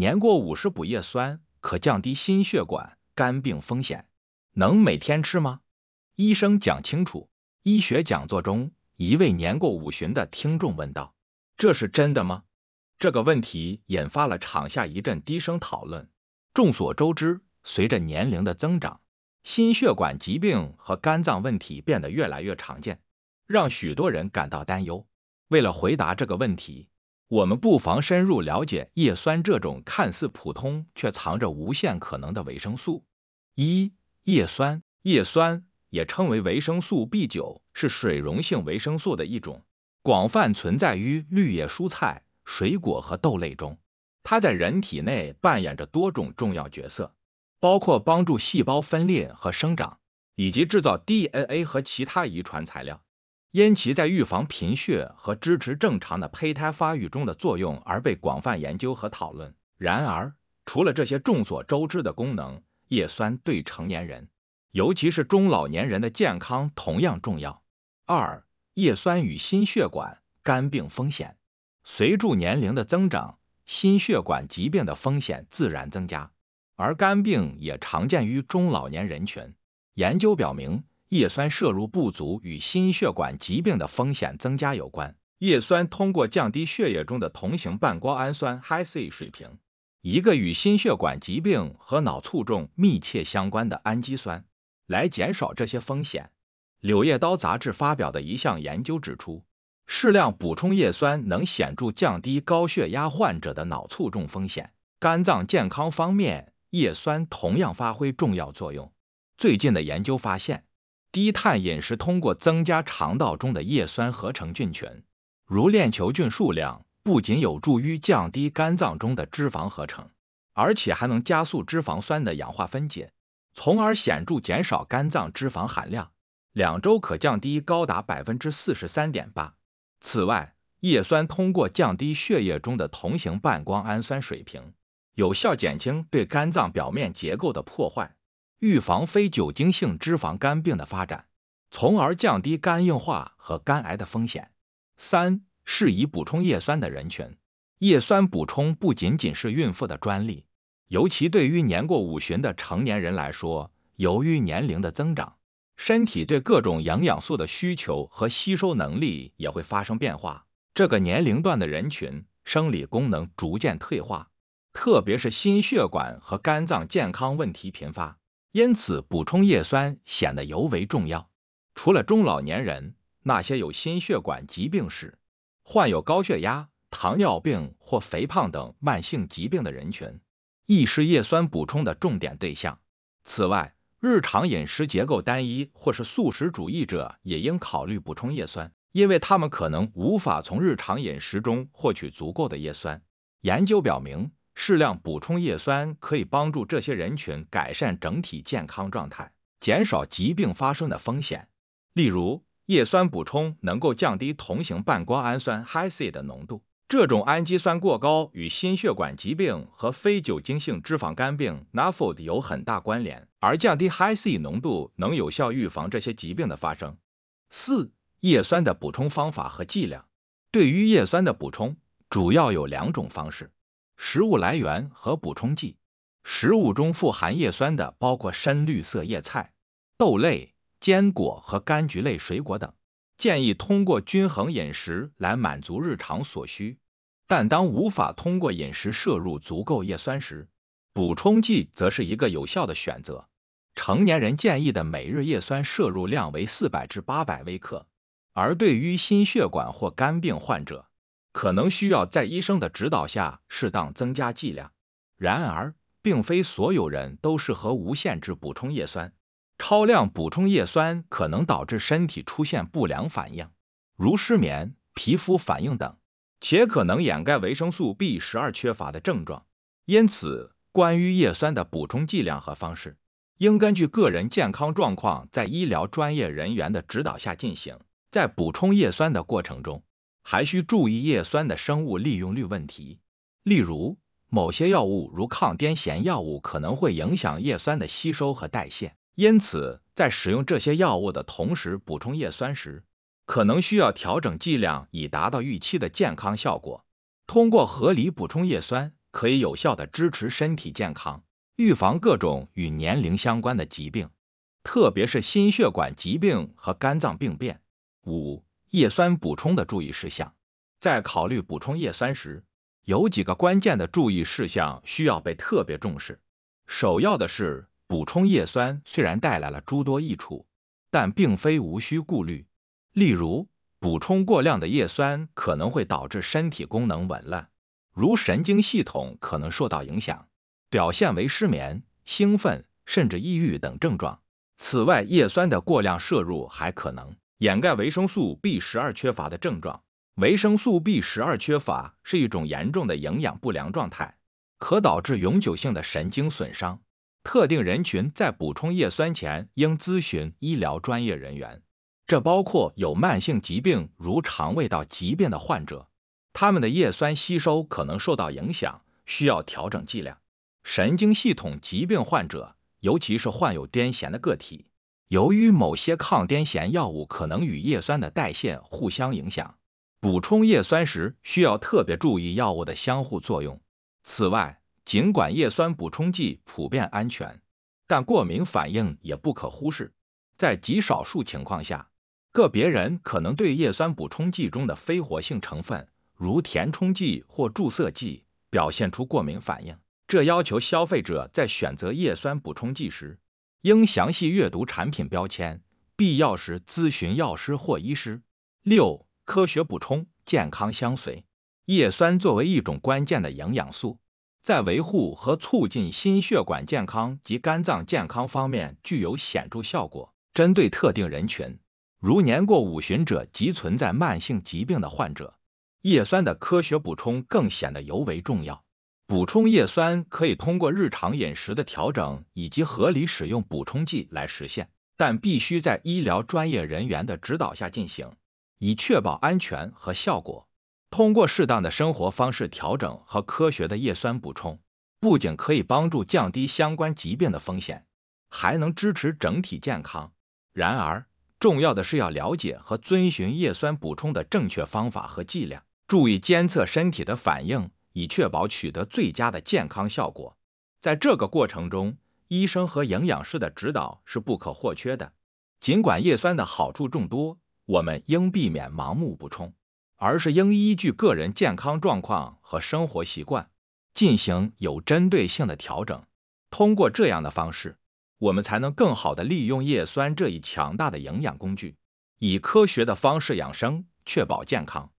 年过五十补叶酸，可降低心血管、肝病风险，能每天吃吗？医生讲清楚。医学讲座中，一位年过五旬的听众问道：“这是真的吗？”这个问题引发了场下一阵低声讨论。众所周知，随着年龄的增长，心血管疾病和肝脏问题变得越来越常见，让许多人感到担忧。为了回答这个问题，我们不妨深入了解叶酸这种看似普通却藏着无限可能的维生素。一、叶酸，叶酸也称为维生素 B 九，是水溶性维生素的一种，广泛存在于绿叶蔬菜、水果和豆类中。它在人体内扮演着多种重要角色，包括帮助细胞分裂和生长，以及制造 DNA 和其他遗传材料。因其在预防贫血和支持正常的胚胎发育中的作用而被广泛研究和讨论。然而，除了这些众所周知的功能，叶酸对成年人，尤其是中老年人的健康同样重要。二、叶酸与心血管、肝病风险。随住年龄的增长，心血管疾病的风险自然增加，而肝病也常见于中老年人群。研究表明。叶酸摄入不足与心血管疾病的风险增加有关。叶酸通过降低血液中的同型半胱氨酸 h c 水平，一个与心血管疾病和脑卒中密切相关的氨基酸，来减少这些风险。柳叶刀杂志发表的一项研究指出，适量补充叶酸能显著降低高血压患者的脑卒中风险。肝脏健康方面，叶酸同样发挥重要作用。最近的研究发现。低碳饮食通过增加肠道中的叶酸合成菌群，如链球菌数量，不仅有助于降低肝脏中的脂肪合成，而且还能加速脂肪酸的氧化分解，从而显著减少肝脏脂肪含量，两周可降低高达百分之四十三点八。此外，叶酸通过降低血液中的同型半胱氨酸水平，有效减轻对肝脏表面结构的破坏。预防非酒精性脂肪肝病的发展，从而降低肝硬化和肝癌的风险。三、适宜补充叶酸的人群，叶酸补充不仅仅是孕妇的专利，尤其对于年过五旬的成年人来说，由于年龄的增长，身体对各种营养素的需求和吸收能力也会发生变化。这个年龄段的人群生理功能逐渐退化，特别是心血管和肝脏健康问题频发。因此，补充叶酸显得尤为重要。除了中老年人，那些有心血管疾病史、患有高血压、糖尿病或肥胖等慢性疾病的人群，亦是叶酸补充的重点对象。此外，日常饮食结构单一或是素食主义者也应考虑补充叶酸，因为他们可能无法从日常饮食中获取足够的叶酸。研究表明。适量补充叶酸可以帮助这些人群改善整体健康状态，减少疾病发生的风险。例如，叶酸补充能够降低同型半胱氨酸 h i c 的浓度，这种氨基酸过高与心血管疾病和非酒精性脂肪肝病 （NAFLD） 有很大关联，而降低 h i c 浓度能有效预防这些疾病的发生。四、叶酸的补充方法和剂量。对于叶酸的补充，主要有两种方式。食物来源和补充剂。食物中富含叶酸的包括深绿色叶菜、豆类、坚果和柑橘类水果等。建议通过均衡饮食来满足日常所需，但当无法通过饮食摄入足够叶酸时，补充剂则是一个有效的选择。成年人建议的每日叶酸摄入量为四百至八百微克，而对于心血管或肝病患者。可能需要在医生的指导下适当增加剂量。然而，并非所有人都适合无限制补充叶酸。超量补充叶酸可能导致身体出现不良反应，如失眠、皮肤反应等，且可能掩盖维生素 B 十二缺乏的症状。因此，关于叶酸的补充剂量和方式，应根据个人健康状况，在医疗专业人员的指导下进行。在补充叶酸的过程中，还需注意叶酸的生物利用率问题。例如，某些药物如抗癫痫药物可能会影响叶酸的吸收和代谢，因此在使用这些药物的同时补充叶酸时，可能需要调整剂量以达到预期的健康效果。通过合理补充叶酸，可以有效的支持身体健康，预防各种与年龄相关的疾病，特别是心血管疾病和肝脏病变。五。叶酸补充的注意事项，在考虑补充叶酸时，有几个关键的注意事项需要被特别重视。首要的是，补充叶酸虽然带来了诸多益处，但并非无需顾虑。例如，补充过量的叶酸可能会导致身体功能紊乱，如神经系统可能受到影响，表现为失眠、兴奋甚至抑郁等症状。此外，叶酸的过量摄入还可能。掩盖维生素 B 十二缺乏的症状。维生素 B 十二缺乏是一种严重的营养不良状态，可导致永久性的神经损伤。特定人群在补充叶酸前应咨询医疗专业人员，这包括有慢性疾病如肠胃道疾病的患者，他们的叶酸吸收可能受到影响，需要调整剂量。神经系统疾病患者，尤其是患有癫痫的个体。由于某些抗癫痫药物可能与叶酸的代谢互相影响，补充叶酸时需要特别注意药物的相互作用。此外，尽管叶酸补充剂普遍安全，但过敏反应也不可忽视。在极少数情况下，个别人可能对叶酸补充剂中的非活性成分，如填充剂或注射剂，表现出过敏反应。这要求消费者在选择叶酸补充剂时。应详细阅读产品标签，必要时咨询药师或医师。六、科学补充，健康相随。叶酸作为一种关键的营养素，在维护和促进心血管健康及肝脏健康方面具有显著效果。针对特定人群，如年过五旬者及存在慢性疾病的患者，叶酸的科学补充更显得尤为重要。补充叶酸可以通过日常饮食的调整以及合理使用补充剂来实现，但必须在医疗专业人员的指导下进行，以确保安全和效果。通过适当的生活方式调整和科学的叶酸补充，不仅可以帮助降低相关疾病的风险，还能支持整体健康。然而，重要的是要了解和遵循叶酸补充的正确方法和剂量，注意监测身体的反应。以确保取得最佳的健康效果。在这个过程中，医生和营养师的指导是不可或缺的。尽管叶酸的好处众多，我们应避免盲目补充，而是应依据个人健康状况和生活习惯进行有针对性的调整。通过这样的方式，我们才能更好的利用叶酸这一强大的营养工具，以科学的方式养生，确保健康。